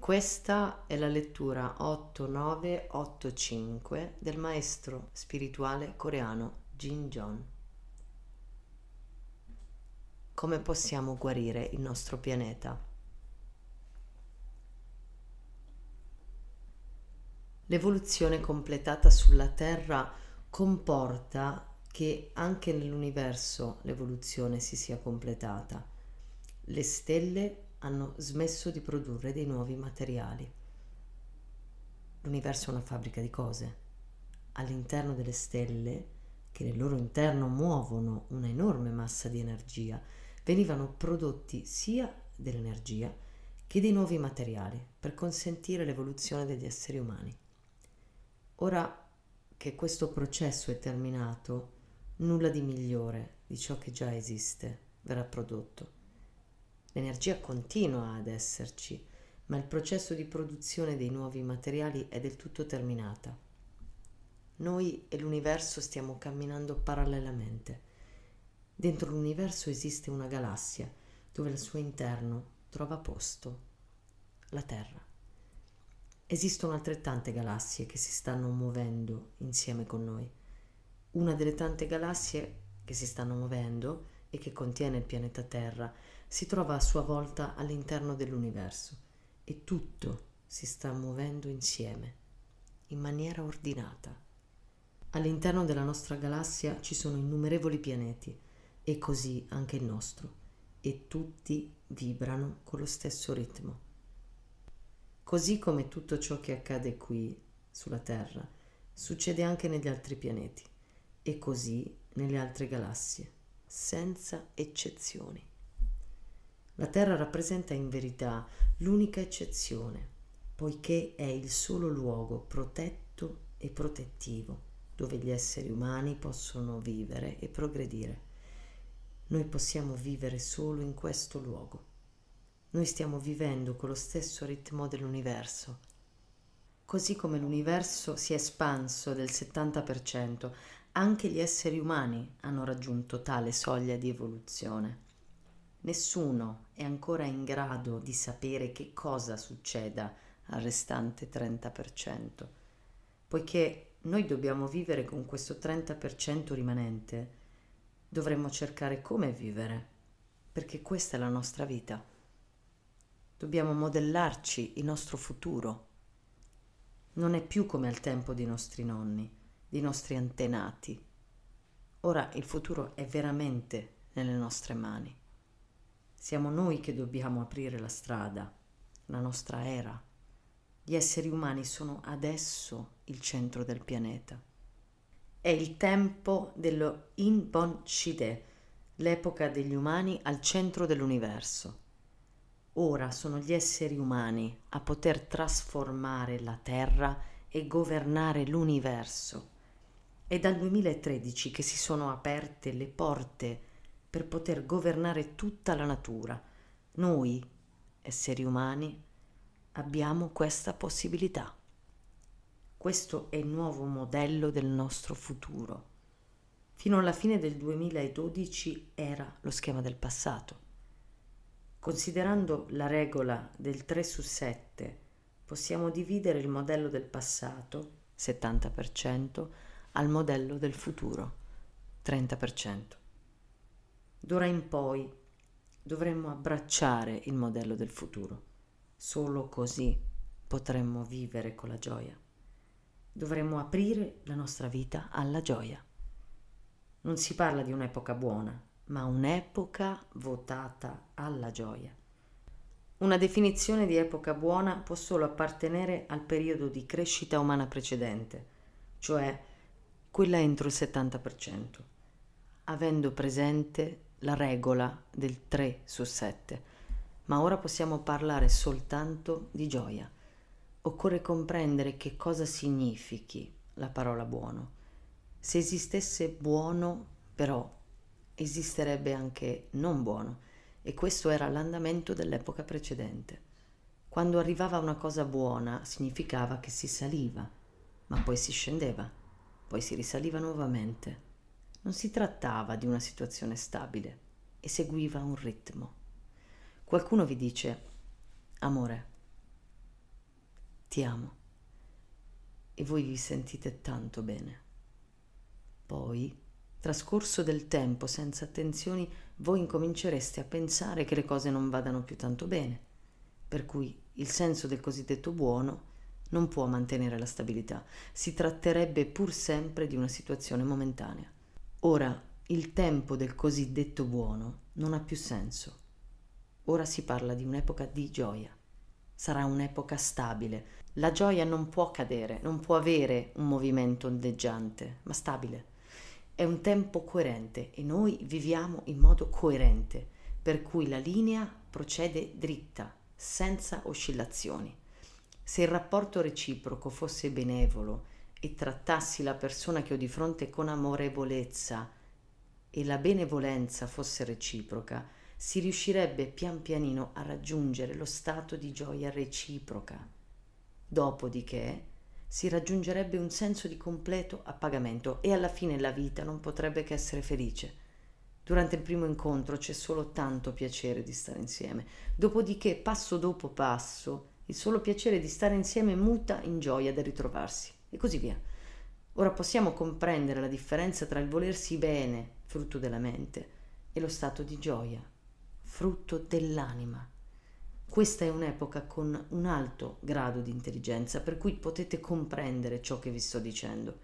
Questa è la lettura 8985 del maestro spirituale coreano Jin Jon. Come possiamo guarire il nostro pianeta? L'evoluzione completata sulla Terra comporta che anche nell'universo l'evoluzione si sia completata. Le stelle hanno smesso di produrre dei nuovi materiali. L'universo è una fabbrica di cose. All'interno delle stelle, che nel loro interno muovono una enorme massa di energia, venivano prodotti sia dell'energia che dei nuovi materiali per consentire l'evoluzione degli esseri umani. Ora che questo processo è terminato, nulla di migliore di ciò che già esiste verrà prodotto L'energia continua ad esserci, ma il processo di produzione dei nuovi materiali è del tutto terminata. Noi e l'universo stiamo camminando parallelamente. Dentro l'universo esiste una galassia dove al suo interno trova posto la Terra. Esistono altrettante galassie che si stanno muovendo insieme con noi. Una delle tante galassie che si stanno muovendo e che contiene il pianeta Terra si trova a sua volta all'interno dell'universo e tutto si sta muovendo insieme, in maniera ordinata. All'interno della nostra galassia ci sono innumerevoli pianeti e così anche il nostro, e tutti vibrano con lo stesso ritmo. Così come tutto ciò che accade qui, sulla Terra, succede anche negli altri pianeti e così nelle altre galassie, senza eccezioni. La Terra rappresenta in verità l'unica eccezione, poiché è il solo luogo protetto e protettivo dove gli esseri umani possono vivere e progredire. Noi possiamo vivere solo in questo luogo. Noi stiamo vivendo con lo stesso ritmo dell'universo. Così come l'universo si è espanso del 70%, anche gli esseri umani hanno raggiunto tale soglia di evoluzione. Nessuno è ancora in grado di sapere che cosa succeda al restante 30%, poiché noi dobbiamo vivere con questo 30% rimanente, dovremmo cercare come vivere, perché questa è la nostra vita. Dobbiamo modellarci il nostro futuro. Non è più come al tempo dei nostri nonni, dei nostri antenati. Ora il futuro è veramente nelle nostre mani. Siamo noi che dobbiamo aprire la strada, la nostra era. Gli esseri umani sono adesso il centro del pianeta. È il tempo dello In Bon Chide, l'epoca degli umani al centro dell'universo. Ora sono gli esseri umani a poter trasformare la Terra e governare l'universo. È dal 2013 che si sono aperte le porte per poter governare tutta la natura. Noi, esseri umani, abbiamo questa possibilità. Questo è il nuovo modello del nostro futuro. Fino alla fine del 2012 era lo schema del passato. Considerando la regola del 3 su 7, possiamo dividere il modello del passato, 70%, al modello del futuro, 30%. D'ora in poi dovremmo abbracciare il modello del futuro. Solo così potremmo vivere con la gioia. Dovremmo aprire la nostra vita alla gioia. Non si parla di un'epoca buona, ma un'epoca votata alla gioia. Una definizione di epoca buona può solo appartenere al periodo di crescita umana precedente, cioè quella entro il 70%, avendo presente la regola del 3 su 7, ma ora possiamo parlare soltanto di gioia. Occorre comprendere che cosa significhi la parola buono. Se esistesse buono, però, esisterebbe anche non buono, e questo era l'andamento dell'epoca precedente. Quando arrivava una cosa buona significava che si saliva, ma poi si scendeva, poi si risaliva nuovamente non si trattava di una situazione stabile, seguiva un ritmo. Qualcuno vi dice, amore, ti amo, e voi vi sentite tanto bene. Poi, trascorso del tempo senza attenzioni, voi incomincereste a pensare che le cose non vadano più tanto bene, per cui il senso del cosiddetto buono non può mantenere la stabilità, si tratterebbe pur sempre di una situazione momentanea. Ora il tempo del cosiddetto buono non ha più senso. Ora si parla di un'epoca di gioia. Sarà un'epoca stabile. La gioia non può cadere, non può avere un movimento ondeggiante, ma stabile. È un tempo coerente e noi viviamo in modo coerente, per cui la linea procede dritta, senza oscillazioni. Se il rapporto reciproco fosse benevolo e trattassi la persona che ho di fronte con amorevolezza e la benevolenza fosse reciproca, si riuscirebbe pian pianino a raggiungere lo stato di gioia reciproca. Dopodiché si raggiungerebbe un senso di completo appagamento e alla fine la vita non potrebbe che essere felice. Durante il primo incontro c'è solo tanto piacere di stare insieme, dopodiché passo dopo passo il solo piacere di stare insieme muta in gioia del ritrovarsi e così via. Ora possiamo comprendere la differenza tra il volersi bene, frutto della mente, e lo stato di gioia, frutto dell'anima. Questa è un'epoca con un alto grado di intelligenza, per cui potete comprendere ciò che vi sto dicendo.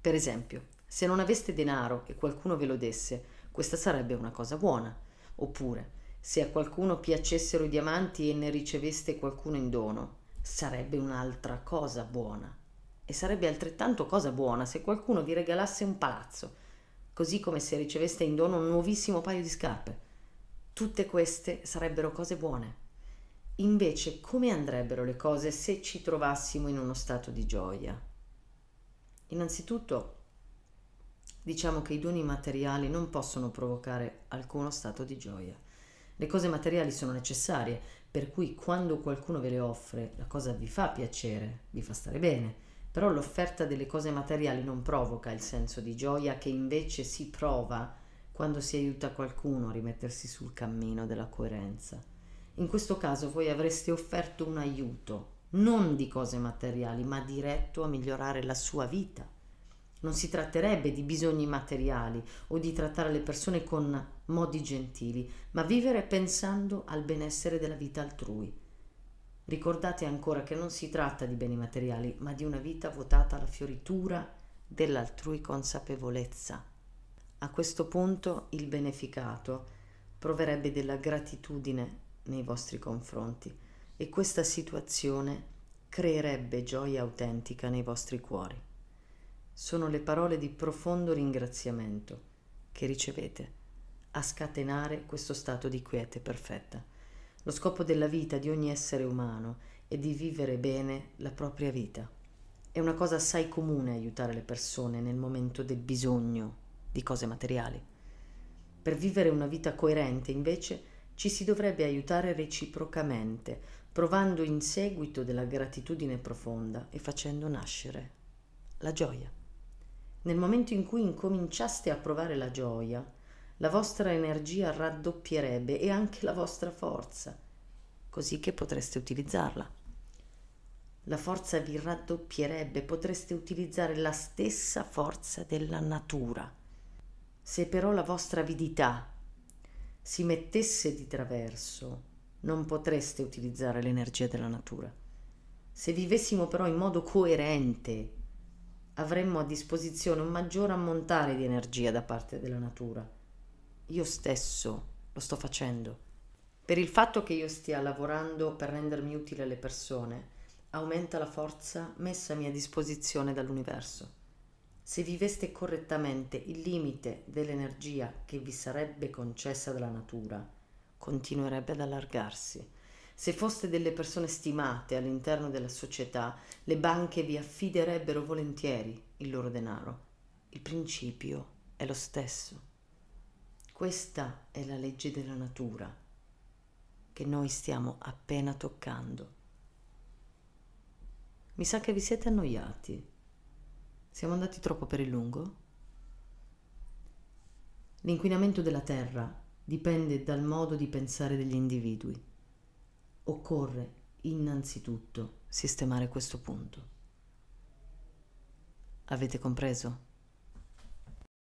Per esempio, se non aveste denaro e qualcuno ve lo desse, questa sarebbe una cosa buona. Oppure, se a qualcuno piacessero i diamanti e ne riceveste qualcuno in dono, sarebbe un'altra cosa buona. E sarebbe altrettanto cosa buona se qualcuno vi regalasse un palazzo, così come se riceveste in dono un nuovissimo paio di scarpe. Tutte queste sarebbero cose buone. Invece, come andrebbero le cose se ci trovassimo in uno stato di gioia? Innanzitutto, diciamo che i doni materiali non possono provocare alcuno stato di gioia. Le cose materiali sono necessarie, per cui quando qualcuno ve le offre, la cosa vi fa piacere, vi fa stare bene, però l'offerta delle cose materiali non provoca il senso di gioia che invece si prova quando si aiuta qualcuno a rimettersi sul cammino della coerenza. In questo caso voi avreste offerto un aiuto, non di cose materiali, ma diretto a migliorare la sua vita. Non si tratterebbe di bisogni materiali o di trattare le persone con modi gentili, ma vivere pensando al benessere della vita altrui Ricordate ancora che non si tratta di beni materiali, ma di una vita votata alla fioritura dell'altrui consapevolezza. A questo punto il beneficato proverebbe della gratitudine nei vostri confronti e questa situazione creerebbe gioia autentica nei vostri cuori. Sono le parole di profondo ringraziamento che ricevete a scatenare questo stato di quiete perfetta. Lo scopo della vita di ogni essere umano è di vivere bene la propria vita. È una cosa assai comune aiutare le persone nel momento del bisogno di cose materiali. Per vivere una vita coerente, invece, ci si dovrebbe aiutare reciprocamente, provando in seguito della gratitudine profonda e facendo nascere la gioia. Nel momento in cui incominciaste a provare la gioia, la vostra energia raddoppierebbe e anche la vostra forza, così che potreste utilizzarla. La forza vi raddoppierebbe, potreste utilizzare la stessa forza della natura. Se però la vostra avidità si mettesse di traverso, non potreste utilizzare l'energia della natura. Se vivessimo però in modo coerente, avremmo a disposizione un maggior ammontare di energia da parte della natura io stesso lo sto facendo. Per il fatto che io stia lavorando per rendermi utile alle persone, aumenta la forza messa a mia disposizione dall'universo. Se viveste correttamente il limite dell'energia che vi sarebbe concessa dalla natura, continuerebbe ad allargarsi. Se foste delle persone stimate all'interno della società, le banche vi affiderebbero volentieri il loro denaro. Il principio è lo stesso. Questa è la legge della natura che noi stiamo appena toccando. Mi sa che vi siete annoiati. Siamo andati troppo per il lungo? L'inquinamento della terra dipende dal modo di pensare degli individui. Occorre innanzitutto sistemare questo punto. Avete compreso?